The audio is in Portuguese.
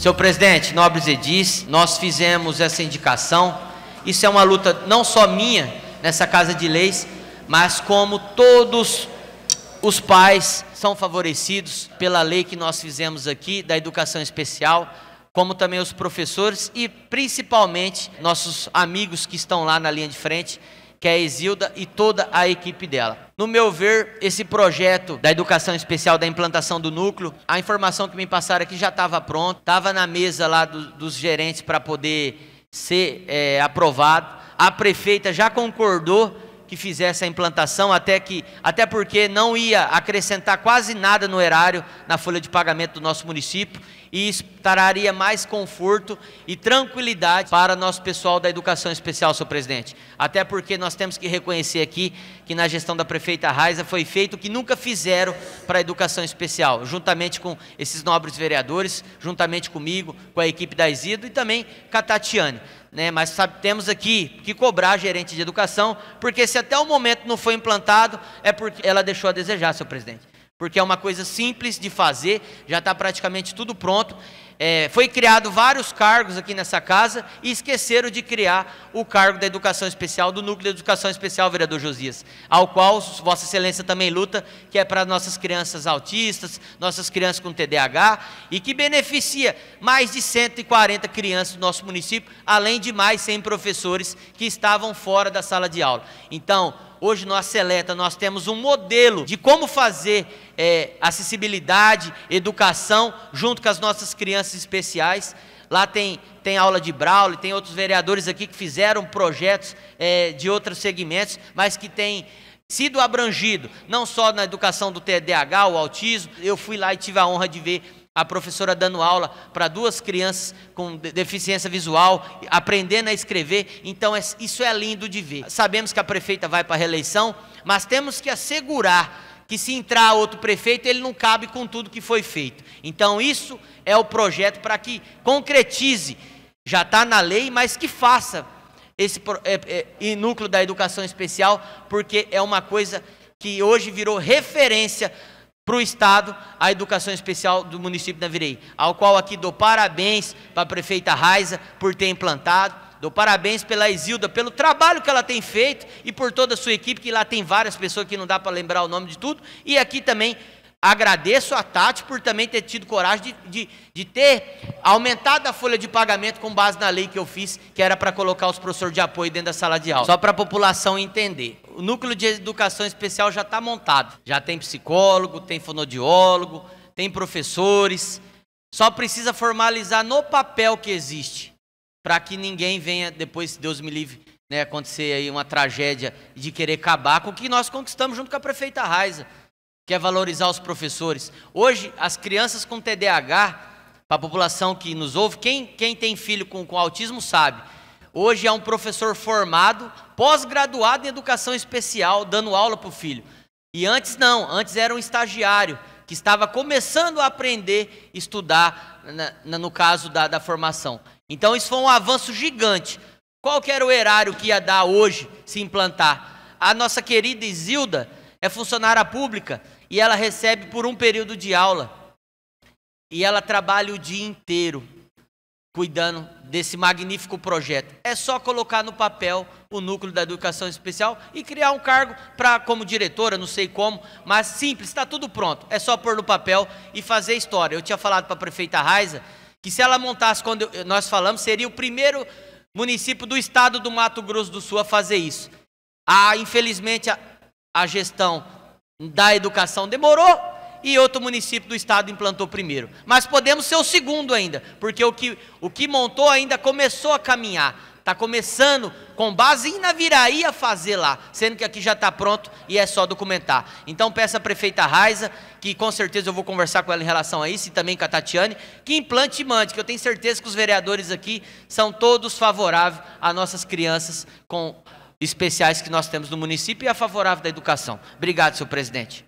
Senhor presidente, nobres edis, nós fizemos essa indicação. Isso é uma luta não só minha nessa casa de leis, mas como todos os pais são favorecidos pela lei que nós fizemos aqui da educação especial, como também os professores e principalmente nossos amigos que estão lá na linha de frente que é a Isilda e toda a equipe dela. No meu ver, esse projeto da educação especial, da implantação do núcleo, a informação que me passaram aqui é já estava pronta, estava na mesa lá do, dos gerentes para poder ser é, aprovado. A prefeita já concordou que fizesse a implantação, até que, até porque não ia acrescentar quase nada no erário, na folha de pagamento do nosso município, e isso traria mais conforto e tranquilidade para nosso pessoal da educação especial, senhor presidente. Até porque nós temos que reconhecer aqui que na gestão da prefeita Raiza foi feito o que nunca fizeram para a educação especial, juntamente com esses nobres vereadores, juntamente comigo, com a equipe da Isido e também com a Tatiane. Né, mas sabe, temos aqui que cobrar a gerente de educação, porque se até o momento não foi implantado, é porque ela deixou a desejar, senhor presidente porque é uma coisa simples de fazer, já está praticamente tudo pronto. É, foi criado vários cargos aqui nessa casa e esqueceram de criar o cargo da educação especial, do núcleo de educação especial, vereador Josias, ao qual Vossa Excelência também luta, que é para nossas crianças autistas, nossas crianças com TDAH, e que beneficia mais de 140 crianças do nosso município, além de mais 100 professores que estavam fora da sala de aula. Então, hoje nós, Seleta, nós temos um modelo de como fazer é, acessibilidade, educação, junto com as nossas crianças especiais. Lá tem, tem aula de Braille, tem outros vereadores aqui que fizeram projetos é, de outros segmentos, mas que tem sido abrangido, não só na educação do TDAH, o autismo. Eu fui lá e tive a honra de ver a professora dando aula para duas crianças com deficiência visual, aprendendo a escrever. Então, é, isso é lindo de ver. Sabemos que a prefeita vai para a reeleição, mas temos que assegurar que se entrar outro prefeito, ele não cabe com tudo que foi feito. Então, isso é o projeto para que concretize, já está na lei, mas que faça esse é, é, núcleo da educação especial, porque é uma coisa que hoje virou referência para o Estado a educação especial do município da Virei, ao qual aqui dou parabéns para a prefeita Raiza por ter implantado Dou parabéns pela Isilda, pelo trabalho que ela tem feito e por toda a sua equipe, que lá tem várias pessoas que não dá para lembrar o nome de tudo. E aqui também agradeço a Tati por também ter tido coragem de, de, de ter aumentado a folha de pagamento com base na lei que eu fiz, que era para colocar os professores de apoio dentro da sala de aula. Só para a população entender. O núcleo de educação especial já está montado. Já tem psicólogo, tem fonodiólogo, tem professores. Só precisa formalizar no papel que existe para que ninguém venha, depois, Deus me livre, né, acontecer aí uma tragédia de querer acabar com o que nós conquistamos junto com a prefeita Raiza, que é valorizar os professores. Hoje, as crianças com TDAH, para a população que nos ouve, quem, quem tem filho com, com autismo sabe. Hoje é um professor formado, pós-graduado em educação especial, dando aula para o filho. E antes não, antes era um estagiário que estava começando a aprender, estudar, na, na, no caso da, da formação. Então isso foi um avanço gigante. Qual que era o erário que ia dar hoje se implantar? A nossa querida Isilda é funcionária pública e ela recebe por um período de aula. E ela trabalha o dia inteiro cuidando desse magnífico projeto. É só colocar no papel o núcleo da educação especial e criar um cargo para como diretora, não sei como, mas simples, está tudo pronto. É só pôr no papel e fazer história. Eu tinha falado para a prefeita Raiza que se ela montasse, quando nós falamos, seria o primeiro município do estado do Mato Grosso do Sul a fazer isso. Ah, infelizmente, a, a gestão da educação demorou e outro município do estado implantou primeiro. Mas podemos ser o segundo ainda, porque o que, o que montou ainda começou a caminhar. Está começando com base em Naviraí a fazer lá, sendo que aqui já está pronto e é só documentar. Então peça à prefeita Raiza, que com certeza eu vou conversar com ela em relação a isso e também com a Tatiane, que implante e mande, que eu tenho certeza que os vereadores aqui são todos favoráveis a nossas crianças com especiais que nós temos no município e a favorável da educação. Obrigado, senhor presidente.